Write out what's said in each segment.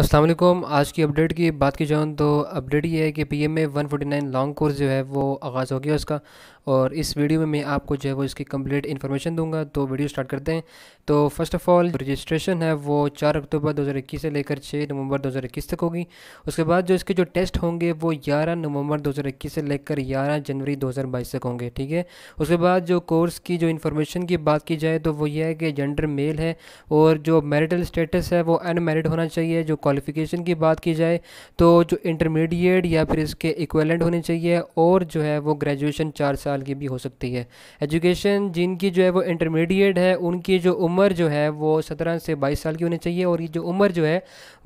असलम आज की अपडेट की बात की जाऊँ तो अपडेट ये है कि P M A one forty nine long course जो है वो आगाज़ हो गया उसका और इस वीडियो में मैं आपको जो है वो इसकी कंप्लीट इन्फॉर्मेशन दूंगा तो वीडियो स्टार्ट करते हैं तो फर्स्ट ऑफ ऑल रजिस्ट्रेशन है वो चार अक्टूबर 2021 से लेकर छः नवंबर 2021 तक होगी उसके बाद जो इसके जो टेस्ट होंगे वो ग्यारह नवंबर 2021 से लेकर ग्यारह जनवरी 2022 तक होंगे ठीक है उसके बाद जो कोर्स की जो इन्फॉर्मेशन की बात की जाए तो वो ये है कि जेंडर मेल है और जो मैरिटल स्टेटस है वो अनमेरिड होना चाहिए जो क्वालिफिकेशन की बात की जाए तो जो इंटरमीडिएट या फिर इसके इक्वलेंट होने चाहिए और जो है वो ग्रेजुएशन चार साल साल की भी हो सकती है एजुकेशन जिनकी जो है वो इंटरमीडिएट है उनकी जो उम्र जो है वो सत्रह से बाईस साल की होनी चाहिए और ये जो उम्र जो है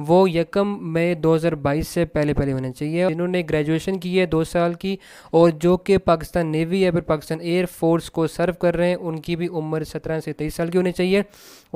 वो यकम मई दो से पहले पहले होनी चाहिए इन्होंने ग्रेजुएशन की है दो साल की और जो कि पाकिस्तान नेवी या फिर पाकिस्तान एयर फोर्स को सर्व कर रहे हैं उनकी भी उम्र सत्रह से तेईस साल की होनी चाहिए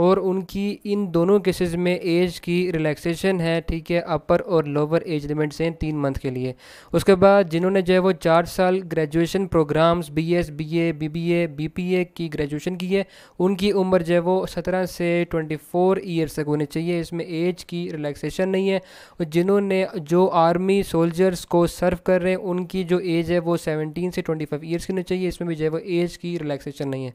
और उनकी इन दोनों केसेस में एज की रिलैक्सेशन है ठीक है अपर और लोअर एज लिमिट्स हैं तीन मंथ के लिए उसके बाद जिन्होंने जो है वो चार साल graduation program exams B S B A B B A B P A की ग्रेजुएशन की है उनकी उम्र जो है वो सत्रह से ट्वेंटी फोर ईयर्स तक होनी चाहिए इसमें एज की रिलैक्सेशन नहीं है और जिन्होंने जो आर्मी सोल्जर्स को सर्व कर रहे हैं उनकी जो एज है वो सेवनटीन से ट्वेंटी फाइव ईयर्स की होनी चाहिए इसमें भी जो है वो एज की रिलैक्सेशन नहीं है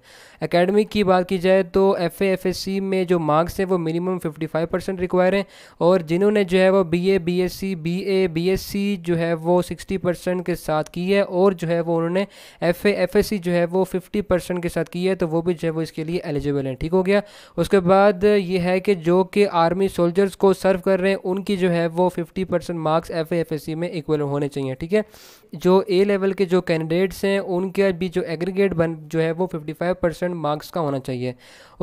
अकेडमिक की बात की जाए तो एफ एफ एस सी में जो मार्क्स हैं वो minimum fifty five percent require हैं और जिन्होंने जो है वो B A B S C B A B S C जो है वो सिक्सटी परसेंट के साथ की है और जो है वो उन्होंने एफ एफ एस सी जो है वो फिफ्टी परसेंट के साथ की है तो वो भी जो है वो इसके लिए एलिजिबल है ठीक हो गया उसके बाद ये है कि जो कि आर्मी सोल्जर्स को सर्व कर रहे हैं उनकी जो है वो fifty percent marks F F S C में इक्वल होने चाहिए ठीक है जो ए लेवल के जो कैंडिडेट्स हैं उनके भी जो एग्रीगेट बन जो है वो फिफ्टी फाइव परसेंट मार्क्स का होना चाहिए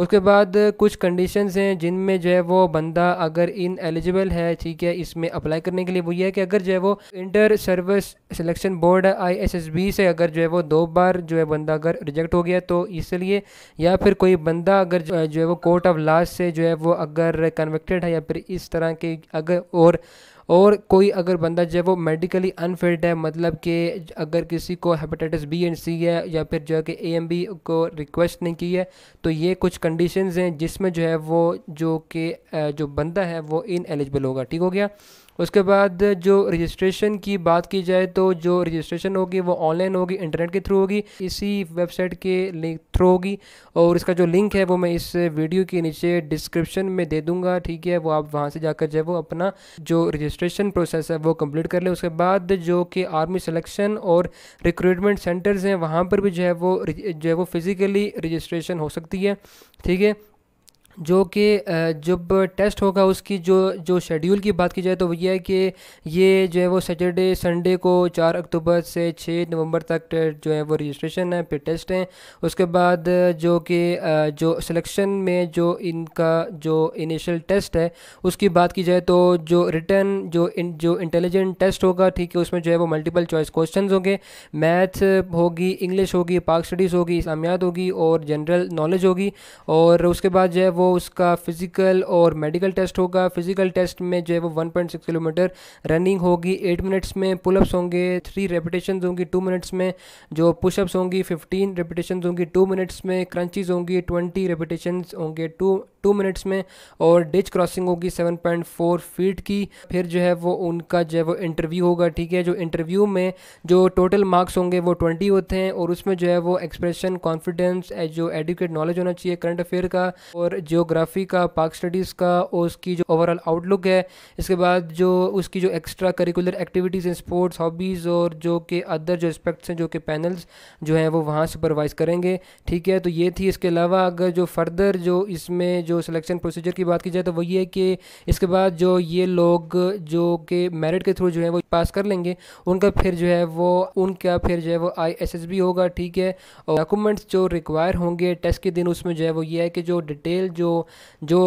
उसके बाद कुछ कंडीशन हैं जिनमें जो है वो बंदा अगर इन एलिजिबल है ठीक है इसमें अप्लाई करने के लिए वो ये है कि अगर जो है वो inter service selection board I S S B से अगर जो है वो दो बार जो है बंदा अगर रिजेक्ट हो गया तो इसलिए या फिर कोई बंदा अगर जो है वो कोर्ट ऑफ लॉ से जो है वो अगर कन्विक्टेड है या फिर इस तरह के अगर और और कोई अगर बंदा जो है वो मेडिकली अनफिट है मतलब कि अगर किसी को हेपेटाइटिस बी एंड सी है या फिर जो है कि ए एम बी को रिक्वेस्ट नहीं की है तो ये कुछ कंडीशंस हैं जिसमें जो है वो जो कि जो बंदा है वो इन एलिजिबल होगा ठीक हो गया उसके बाद जो रजिस्ट्रेशन की बात की जाए तो जो रजिस्ट्रेशन होगी वो ऑनलाइन होगी इंटरनेट के थ्रू होगी इसी वेबसाइट के लिंक थ्रू होगी और इसका जो लिंक है वो मैं इस वीडियो के नीचे डिस्क्रिप्शन में दे दूंगा ठीक है वो आप वहाँ से जाकर जो है वो अपना जो रजिस्ट्रेशन प्रोसेस है वो कम्प्लीट कर लें उसके बाद जो कि आर्मी सेलेक्शन और रिक्रूटमेंट सेंटर्स हैं वहाँ पर भी जो है वो जो है वो फिज़िकली रजिस्ट्रेशन हो सकती है ठीक है जो कि जब टेस्ट होगा उसकी जो जो शेड्यूल की बात की जाए तो वो ये है कि ये जो है वो सैटरडे संडे को चार अक्टूबर से छः नवंबर तक जो है वो रजिस्ट्रेशन है फिर टेस्ट हैं उसके बाद जो कि जो सिलेक्शन में जो इनका जो इनिशियल टेस्ट है उसकी बात की जाए तो जो रिटर्न जो इन जो इंटेलिजेंट टेस्ट होगा ठीक है उसमें जो है वो मल्टीपल चॉइस क्वेश्चन होंगे मैथ्स होगी इंग्लिश होगी पाक स्टडीज़ होगी इस्लामियात होगी और जनरल नॉलेज होगी और उसके बाद जो है वो उसका फिजिकल और मेडिकल टेस्ट होगा फिजिकल टेस्ट में जो है वो 1.6 किलोमीटर रनिंग होगी एट मिनट्स में पुलअप्स होंगे थ्री रेपिटेशन होंगी टू मिनट्स में जो पुशअप्स होंगी फिफ्टीन रेपिटेशन होंगी टू मिनट्स में क्रंचीज होंगी ट्वेंटी रेपिटेशन होंगे टू टू मिनट्स में और डिच क्रॉसिंग होगी 7.4 फीट की फिर जो है वो उनका जो है वो इंटरव्यू होगा ठीक है जो इंटरव्यू में जो टोटल मार्क्स होंगे वो 20 होते हैं और उसमें जो है वो एक्सप्रेशन कॉन्फिडेंस जो एडुकेट नॉलेज होना चाहिए करंट अफेयर का और जियोग्राफी का पार्क स्टडीज़ का और उसकी जो ओवरऑल आउटलुक है इसके बाद जो उसकी जो एक्स्ट्रा करिकुलर एक्टिविटीज़ हैं स्पोर्ट्स हॉबीज़ और जो कि अदर जो एस्पेक्ट्स हैं जो कि पैनल्स जो हैं वो वहाँ सुपरवाइज करेंगे ठीक है तो ये थी इसके अलावा अगर जो फर्दर जो इसमें जो सिलेक्शन प्रोसीजर की बात की जाए तो वही है कि इसके बाद जो ये लोग जो कि मेरिट के थ्रू जो है वो पास कर लेंगे उनका फिर जो है वो उनका फिर जो है वो आई एस एस बी होगा ठीक है और डॉक्यूमेंट्स जो रिक्वायर होंगे टेस्ट के दिन उसमें जो है वो ये है कि जो डिटेल जो जो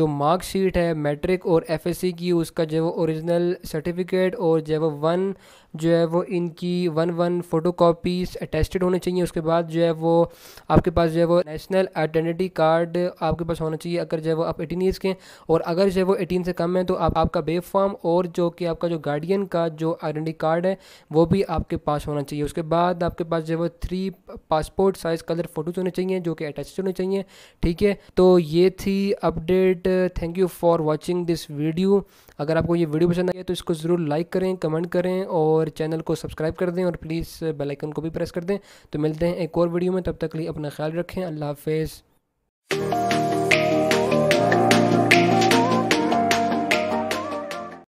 जो मार्कशीट है मैट्रिक और एफ एस सी की उसका जो है वो औरिजिनल सर्टिफिकेट और जो है वो वन जो है वो इनकी one one photo copies attested होने चाहिए उसके बाद जो है वो आपके पास जो है वो नेशनल आइडेंटिटी कार्ड आपके पास होना चाहिए अगर जो है वो आप एटीन ईयर्स के और अगर जो है वो एटीन से कम है तो आप आपका बेब फॉर्म और जो कि आपका जो गार्डियन का जो आइडेंटिटी कार्ड है वो भी आपके पास होना चाहिए उसके बाद आपके पास जो है वो three passport size colour photos होने चाहिए जो कि अटैच होने चाहिए ठीक है तो ये थी update thank you for watching this video अगर आपको ये वीडियो पसंद आई है तो इसको ज़रूर लाइक करें कमेंट करें और और चैनल को सब्सक्राइब कर दें और प्लीज़ बेलाइकन को भी प्रेस कर दें तो मिलते हैं एक और वीडियो में तब तक लिए अपना ख्याल रखें अल्लाह हाफिज़